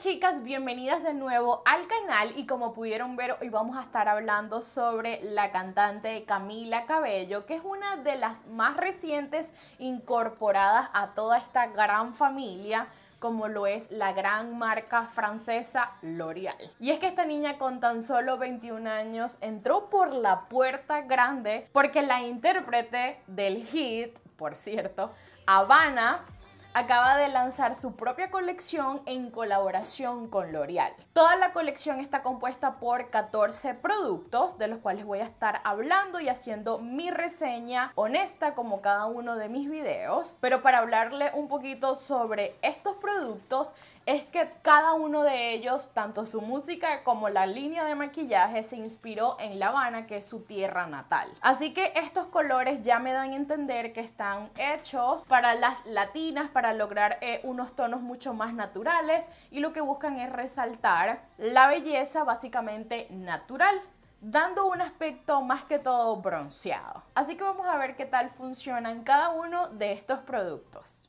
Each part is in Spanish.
chicas? Bienvenidas de nuevo al canal y como pudieron ver hoy vamos a estar hablando sobre la cantante Camila Cabello que es una de las más recientes incorporadas a toda esta gran familia como lo es la gran marca francesa L'Oreal Y es que esta niña con tan solo 21 años entró por la puerta grande porque la intérprete del hit, por cierto, Habana acaba de lanzar su propia colección en colaboración con L'Oreal. Toda la colección está compuesta por 14 productos de los cuales voy a estar hablando y haciendo mi reseña honesta como cada uno de mis videos. Pero para hablarle un poquito sobre estos productos, es que cada uno de ellos, tanto su música como la línea de maquillaje, se inspiró en La Habana, que es su tierra natal. Así que estos colores ya me dan a entender que están hechos para las latinas, para lograr eh, unos tonos mucho más naturales y lo que buscan es resaltar la belleza básicamente natural dando un aspecto más que todo bronceado. Así que vamos a ver qué tal funcionan cada uno de estos productos.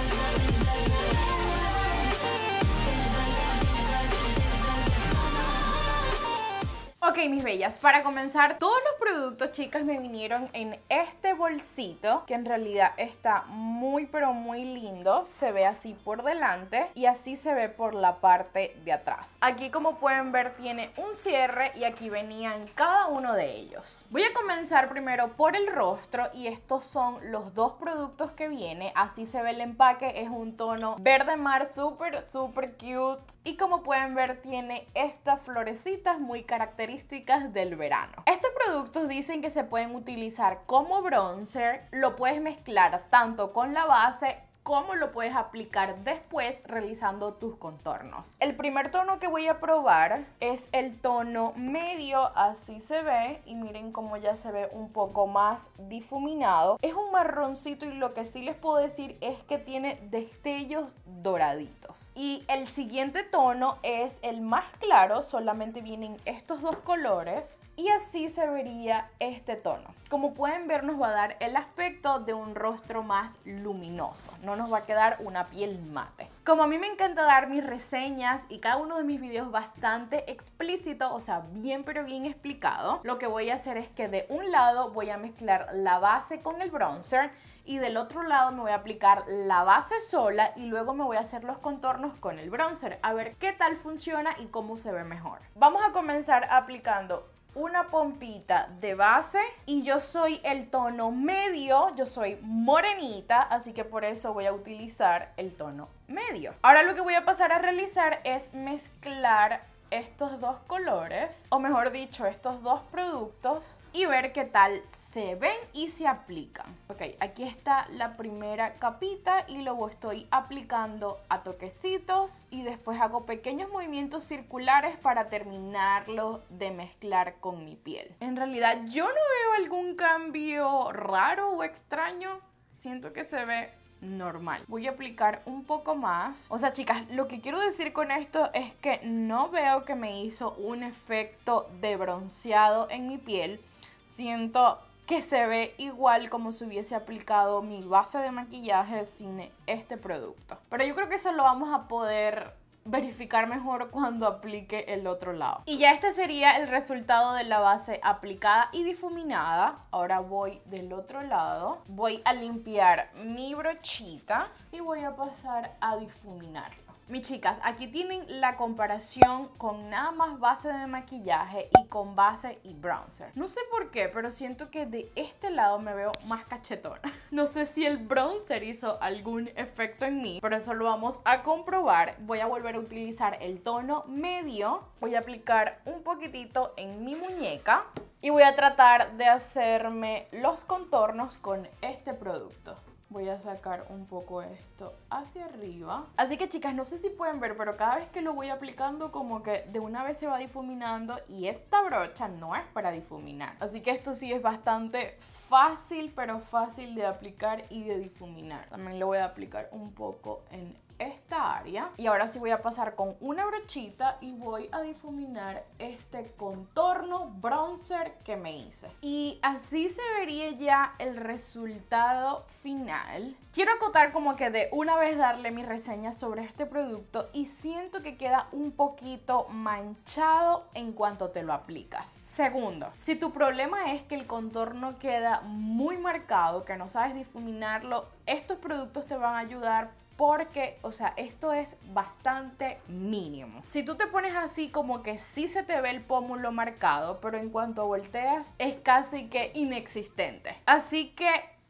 love, love, love. Ok, mis bellas, para comenzar, todos los productos, chicas, me vinieron en este bolsito, que en realidad está muy, pero muy lindo. Se ve así por delante y así se ve por la parte de atrás. Aquí, como pueden ver, tiene un cierre y aquí venían cada uno de ellos. Voy a comenzar primero por el rostro y estos son los dos productos que viene. Así se ve el empaque, es un tono verde mar súper, súper cute. Y como pueden ver, tiene estas florecitas muy características del verano. Estos productos dicen que se pueden utilizar como bronzer, lo puedes mezclar tanto con la base cómo lo puedes aplicar después realizando tus contornos. El primer tono que voy a probar es el tono medio, así se ve, y miren cómo ya se ve un poco más difuminado. Es un marroncito y lo que sí les puedo decir es que tiene destellos doraditos. Y el siguiente tono es el más claro, solamente vienen estos dos colores y así se vería este tono. Como pueden ver nos va a dar el aspecto de un rostro más luminoso, no nos va a quedar una piel mate. Como a mí me encanta dar mis reseñas y cada uno de mis videos bastante explícito, o sea, bien pero bien explicado, lo que voy a hacer es que de un lado voy a mezclar la base con el bronzer y del otro lado me voy a aplicar la base sola y luego me voy a hacer los contornos con el bronzer a ver qué tal funciona y cómo se ve mejor. Vamos a comenzar aplicando una pompita de base y yo soy el tono medio, yo soy morenita, así que por eso voy a utilizar el tono medio. Ahora lo que voy a pasar a realizar es mezclar estos dos colores, o mejor dicho, estos dos productos y ver qué tal se ven y se aplican. Ok, aquí está la primera capita y luego estoy aplicando a toquecitos y después hago pequeños movimientos circulares para terminarlo de mezclar con mi piel. En realidad yo no veo algún cambio raro o extraño, siento que se ve normal. Voy a aplicar un poco más. O sea, chicas, lo que quiero decir con esto es que no veo que me hizo un efecto de bronceado en mi piel. Siento que se ve igual como si hubiese aplicado mi base de maquillaje sin este producto. Pero yo creo que eso lo vamos a poder verificar mejor cuando aplique el otro lado. Y ya este sería el resultado de la base aplicada y difuminada. Ahora voy del otro lado, voy a limpiar mi brochita y voy a pasar a difuminar. Mis chicas, aquí tienen la comparación con nada más base de maquillaje y con base y bronzer. No sé por qué, pero siento que de este lado me veo más cachetona. No sé si el bronzer hizo algún efecto en mí, pero eso lo vamos a comprobar. Voy a volver a utilizar el tono medio. Voy a aplicar un poquitito en mi muñeca. Y voy a tratar de hacerme los contornos con este producto. Voy a sacar un poco esto hacia arriba. Así que chicas, no sé si pueden ver, pero cada vez que lo voy aplicando como que de una vez se va difuminando y esta brocha no es para difuminar. Así que esto sí es bastante fácil, pero fácil de aplicar y de difuminar. También lo voy a aplicar un poco en esta área. Y ahora sí voy a pasar con una brochita y voy a difuminar este contorno bronzer que me hice. Y así se vería ya el resultado final. Quiero acotar como que de una vez darle mi reseña sobre este producto y siento que queda un poquito manchado en cuanto te lo aplicas. Segundo, si tu problema es que el contorno queda muy marcado, que no sabes difuminarlo, estos productos te van a ayudar porque, o sea, esto es bastante mínimo. Si tú te pones así como que sí se te ve el pómulo marcado, pero en cuanto volteas es casi que inexistente. Así que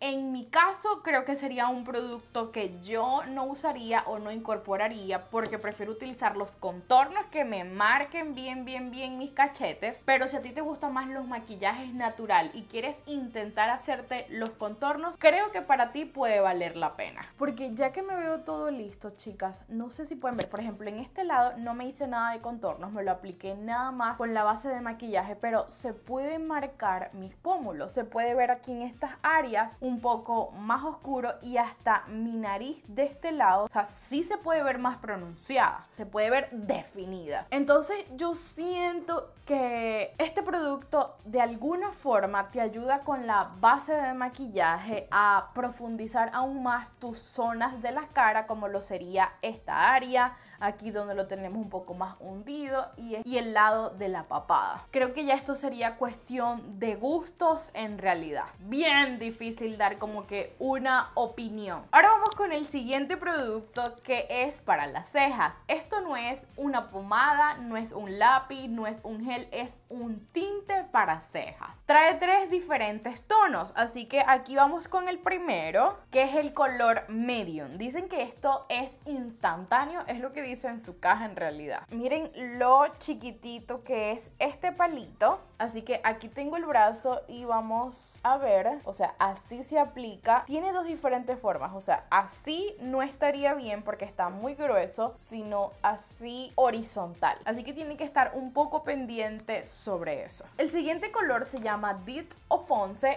en mi caso, creo que sería un producto que yo no usaría o no incorporaría porque prefiero utilizar los contornos que me marquen bien, bien, bien mis cachetes. Pero si a ti te gustan más los maquillajes natural y quieres intentar hacerte los contornos, creo que para ti puede valer la pena. Porque ya que me veo todo listo, chicas, no sé si pueden ver, por ejemplo, en este lado no me hice nada de contornos, me lo apliqué nada más con la base de maquillaje, pero se puede marcar mis pómulos, se puede ver aquí en estas áreas un poco más oscuro y hasta mi nariz de este lado, o sea, sí se puede ver más pronunciada, se puede ver definida. Entonces yo siento que este producto de alguna forma te ayuda con la base de maquillaje a profundizar aún más tus zonas de la cara como lo sería esta área, aquí donde lo tenemos un poco más hundido y, y el lado de la papada. Creo que ya esto sería cuestión de gustos en realidad. Bien difícil dar como que una opinión. Ahora vamos con el siguiente producto que es para las cejas. Esto no es una pomada, no es un lápiz, no es un gel, es un tinte para cejas. Trae tres diferentes tonos, así que aquí vamos con el primero, que es el color medium. Dicen que esto es instantáneo, es lo que dice en su caja en realidad. Miren lo chiquitito que es este palito. Así que aquí tengo el brazo y vamos a ver, o sea, así se aplica. Tiene dos diferentes formas, o sea, así no estaría bien porque está muy grueso, sino así horizontal. Así que tiene que estar un poco pendiente sobre eso. El siguiente color se llama Dit of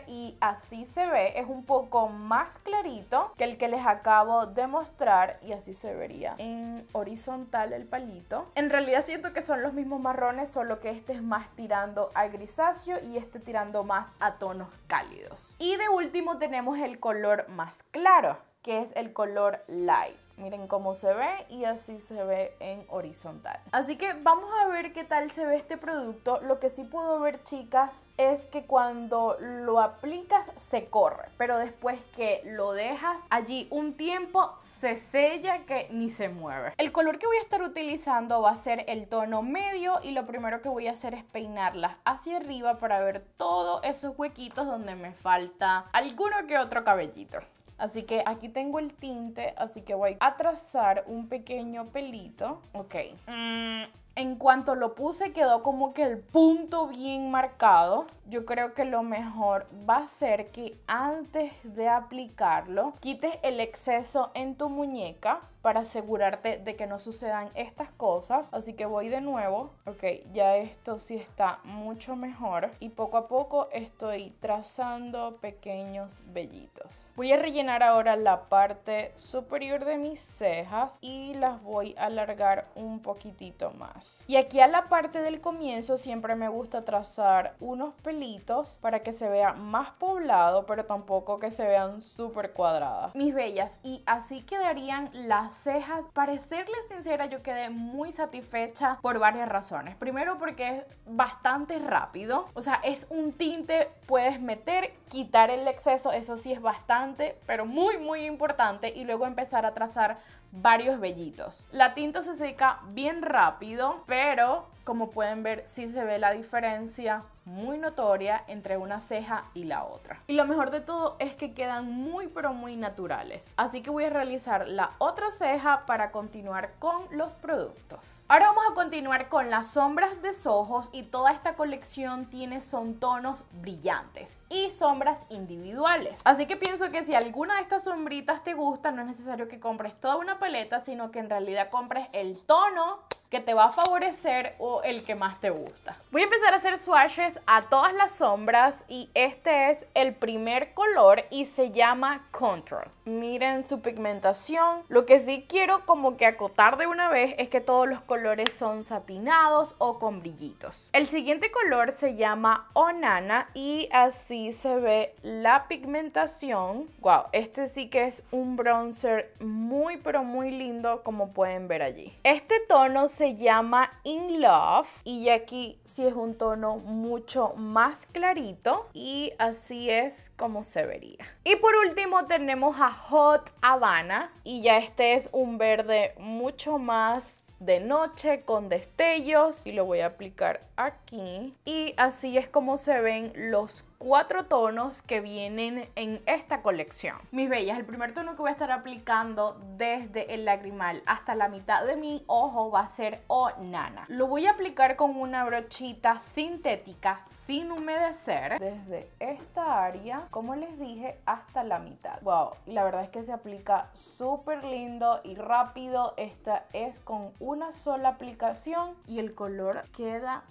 y así se ve, es un poco más clarito que el que les acabo de mostrar y así se vería en horizontal horizontal el palito. En realidad siento que son los mismos marrones, solo que este es más tirando a grisáceo y este tirando más a tonos cálidos. Y de último tenemos el color más claro, que es el color light. Miren cómo se ve y así se ve en horizontal. Así que vamos a ver qué tal se ve este producto. Lo que sí puedo ver, chicas, es que cuando lo aplicas se corre, pero después que lo dejas allí un tiempo se sella que ni se mueve. El color que voy a estar utilizando va a ser el tono medio y lo primero que voy a hacer es peinarla hacia arriba para ver todos esos huequitos donde me falta alguno que otro cabellito. Así que aquí tengo el tinte, así que voy a trazar un pequeño pelito. Ok. Mm, en cuanto lo puse quedó como que el punto bien marcado. Yo creo que lo mejor va a ser que antes de aplicarlo quites el exceso en tu muñeca para asegurarte de que no sucedan estas cosas. Así que voy de nuevo. Ok, ya esto sí está mucho mejor. Y poco a poco estoy trazando pequeños vellitos. Voy a rellenar ahora la parte superior de mis cejas y las voy a alargar un poquitito más. Y aquí a la parte del comienzo siempre me gusta trazar unos pelitos para que se vea más poblado, pero tampoco que se vean súper cuadradas. Mis bellas, y así quedarían las cejas. Para sincera, yo quedé muy satisfecha por varias razones. Primero porque es bastante rápido, o sea, es un tinte, puedes meter, quitar el exceso, eso sí es bastante, pero muy, muy importante, y luego empezar a trazar varios vellitos. La tinta se seca bien rápido, pero como pueden ver, sí se ve la diferencia muy notoria entre una ceja y la otra. Y lo mejor de todo es que quedan muy pero muy naturales. Así que voy a realizar la otra ceja para continuar con los productos. Ahora vamos a continuar con las sombras de ojos y toda esta colección tiene son tonos brillantes y sombras individuales. Así que pienso que si alguna de estas sombritas te gusta no es necesario que compres toda una paleta sino que en realidad compres el tono que te va a favorecer o el que más te gusta. Voy a empezar a hacer swatches a todas las sombras y este es el primer color y se llama Control. Miren su pigmentación. Lo que sí quiero como que acotar de una vez es que todos los colores son satinados o con brillitos. El siguiente color se llama Onana y así se ve la pigmentación. Wow, este sí que es un bronzer muy pero muy lindo como pueden ver allí. Este tono se llama In Love y aquí sí es un tono mucho más clarito y así es como se vería. Y por último tenemos a Hot habana y ya este es un verde mucho más de noche con destellos y lo voy a aplicar aquí y así es como se ven los cuatro tonos que vienen en esta colección. Mis bellas, el primer tono que voy a estar aplicando desde el lagrimal hasta la mitad de mi ojo va a ser O Nana. Lo voy a aplicar con una brochita sintética sin humedecer desde esta área, como les dije, hasta la mitad. Wow, la verdad es que se aplica súper lindo y rápido. Esta es con una sola aplicación y el color queda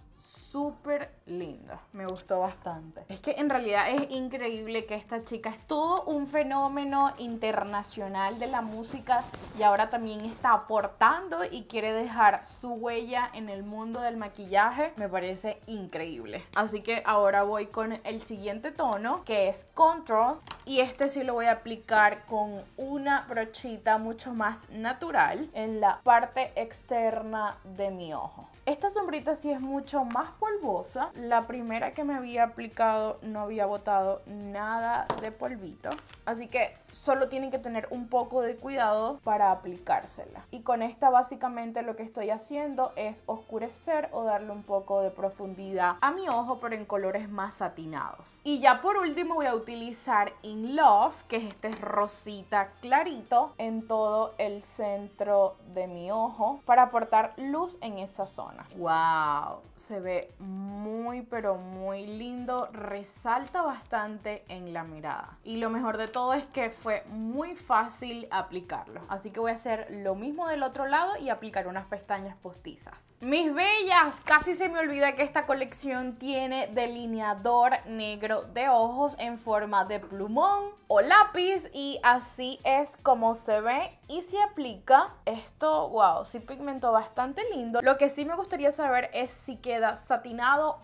súper linda. Me gustó bastante. Es que en realidad es increíble que esta chica es todo un fenómeno internacional de la música y ahora también está aportando y quiere dejar su huella en el mundo del maquillaje. Me parece increíble. Así que ahora voy con el siguiente tono que es Control y este sí lo voy a aplicar con una brochita mucho más natural en la parte externa de mi ojo. Esta sombrita sí es mucho más polvosa. La primera que me había aplicado no había botado nada de polvito. Así que solo tienen que tener un poco de cuidado para aplicársela. Y con esta básicamente lo que estoy haciendo es oscurecer o darle un poco de profundidad a mi ojo, pero en colores más satinados. Y ya por último voy a utilizar In Love, que es este rosita clarito, en todo el centro de mi ojo para aportar luz en esa zona. ¡Wow! Se ve muy pero muy lindo, resalta bastante en la mirada. Y lo mejor de todo es que fue muy fácil aplicarlo. Así que voy a hacer lo mismo del otro lado y aplicar unas pestañas postizas. Mis bellas, casi se me olvida que esta colección tiene delineador negro de ojos en forma de plumón o lápiz y así es como se ve y se aplica. Esto, wow, sí pigmentó bastante lindo. Lo que sí me gustaría saber es si queda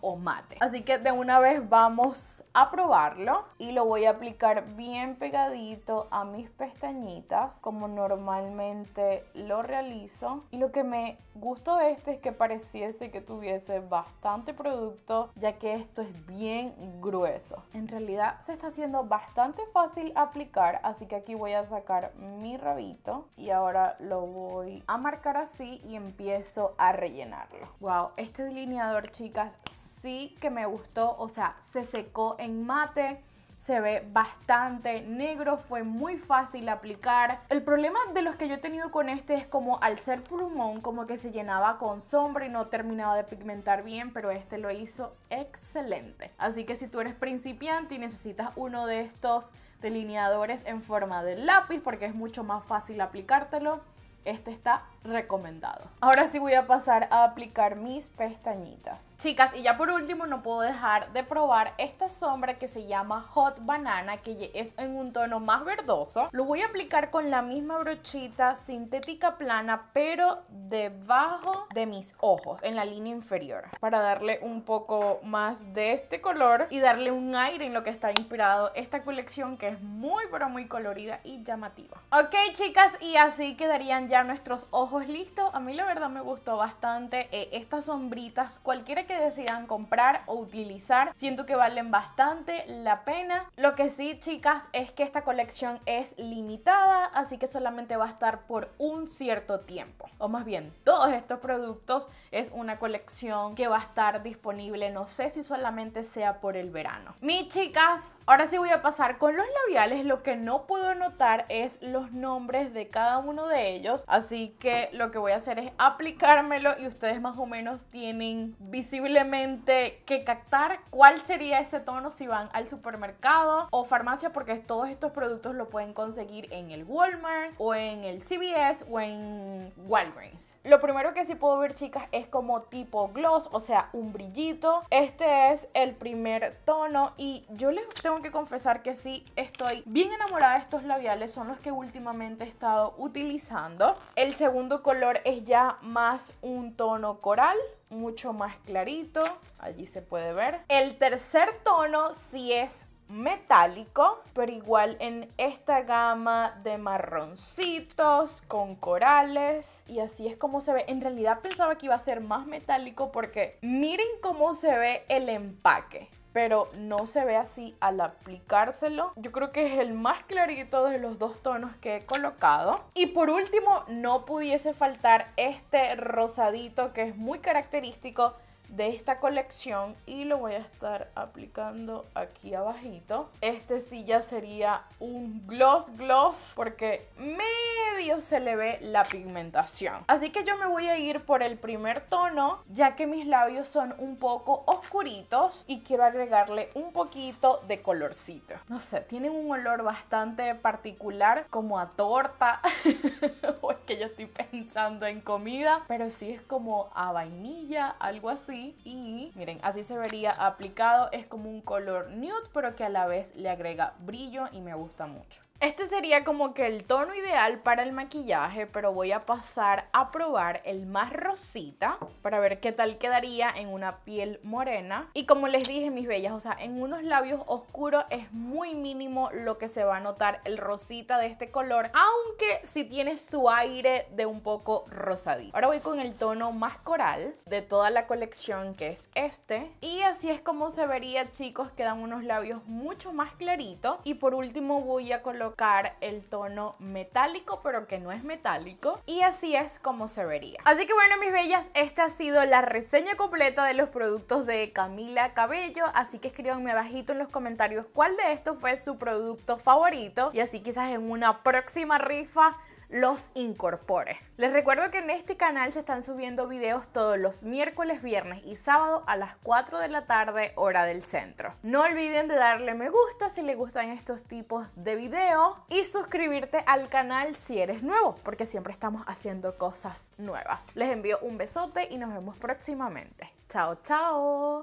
o mate. Así que de una vez vamos a probarlo y lo voy a aplicar bien pegadito a mis pestañitas como normalmente lo realizo. Y lo que me gustó de este es que pareciese que tuviese bastante producto ya que esto es bien grueso. En realidad se está haciendo bastante fácil aplicar así que aquí voy a sacar mi rabito y ahora lo voy a marcar así y empiezo a rellenarlo. Wow, este delineador chicas, sí que me gustó, o sea, se secó en mate, se ve bastante negro, fue muy fácil aplicar. El problema de los que yo he tenido con este es como al ser plumón, como que se llenaba con sombra y no terminaba de pigmentar bien, pero este lo hizo excelente. Así que si tú eres principiante y necesitas uno de estos delineadores en forma de lápiz, porque es mucho más fácil aplicártelo, este está recomendado. Ahora sí voy a pasar a aplicar mis pestañitas. Chicas, y ya por último no puedo dejar de probar esta sombra que se llama Hot Banana, que es en un tono más verdoso. Lo voy a aplicar con la misma brochita sintética plana, pero debajo de mis ojos, en la línea inferior, para darle un poco más de este color y darle un aire en lo que está inspirado esta colección que es muy, pero muy colorida y llamativa. Ok, chicas, y así quedarían ya nuestros ojos listo, A mí la verdad me gustó bastante eh, estas sombritas. Cualquiera que decidan comprar o utilizar, siento que valen bastante la pena. Lo que sí, chicas, es que esta colección es limitada, así que solamente va a estar por un cierto tiempo. O más bien, todos estos productos es una colección que va a estar disponible, no sé si solamente sea por el verano. Mi chicas, ahora sí voy a pasar con los labiales. Lo que no puedo notar es los nombres de cada uno de ellos, así que lo que voy a hacer es aplicármelo y ustedes más o menos tienen visiblemente que captar cuál sería ese tono si van al supermercado o farmacia porque todos estos productos lo pueden conseguir en el Walmart o en el CVS o en Walgreens. Lo primero que sí puedo ver, chicas, es como tipo gloss, o sea, un brillito. Este es el primer tono y yo les tengo que confesar que sí estoy bien enamorada de estos labiales. Son los que últimamente he estado utilizando. El segundo color es ya más un tono coral mucho más clarito, allí se puede ver. El tercer tono sí es metálico, pero igual en esta gama de marroncitos con corales y así es como se ve. En realidad pensaba que iba a ser más metálico porque miren cómo se ve el empaque pero no se ve así al aplicárselo. Yo creo que es el más clarito de los dos tonos que he colocado. Y por último, no pudiese faltar este rosadito que es muy característico de esta colección y lo voy a estar aplicando aquí abajito. Este sí ya sería un gloss gloss porque medio se le ve la pigmentación. Así que yo me voy a ir por el primer tono ya que mis labios son un poco oscuritos y quiero agregarle un poquito de colorcito. No sé, tienen un olor bastante particular como a torta o es que yo estoy pensando en comida, pero sí es como a vainilla, algo así y miren, así se vería aplicado. Es como un color nude, pero que a la vez le agrega brillo y me gusta mucho. Este sería como que el tono ideal para el maquillaje, pero voy a pasar a probar el más rosita para ver qué tal quedaría en una piel morena. Y como les dije, mis bellas, o sea, en unos labios oscuros es muy mínimo lo que se va a notar el rosita de este color, aunque sí tiene su aire de un poco rosadito. Ahora voy con el tono más coral de toda la colección que es este. Y así es como se vería, chicos, quedan unos labios mucho más claritos. Y por último voy a colocar el tono metálico, pero que no es metálico. Y así es como se vería. Así que bueno, mis bellas, esta ha sido la reseña completa de los productos de Camila Cabello. Así que escríbanme abajito en los comentarios cuál de estos fue su producto favorito. Y así quizás en una próxima rifa los incorpore. Les recuerdo que en este canal se están subiendo videos todos los miércoles, viernes y sábado a las 4 de la tarde hora del centro. No olviden de darle me gusta si les gustan estos tipos de videos y suscribirte al canal si eres nuevo porque siempre estamos haciendo cosas nuevas. Les envío un besote y nos vemos próximamente. Chao, chao.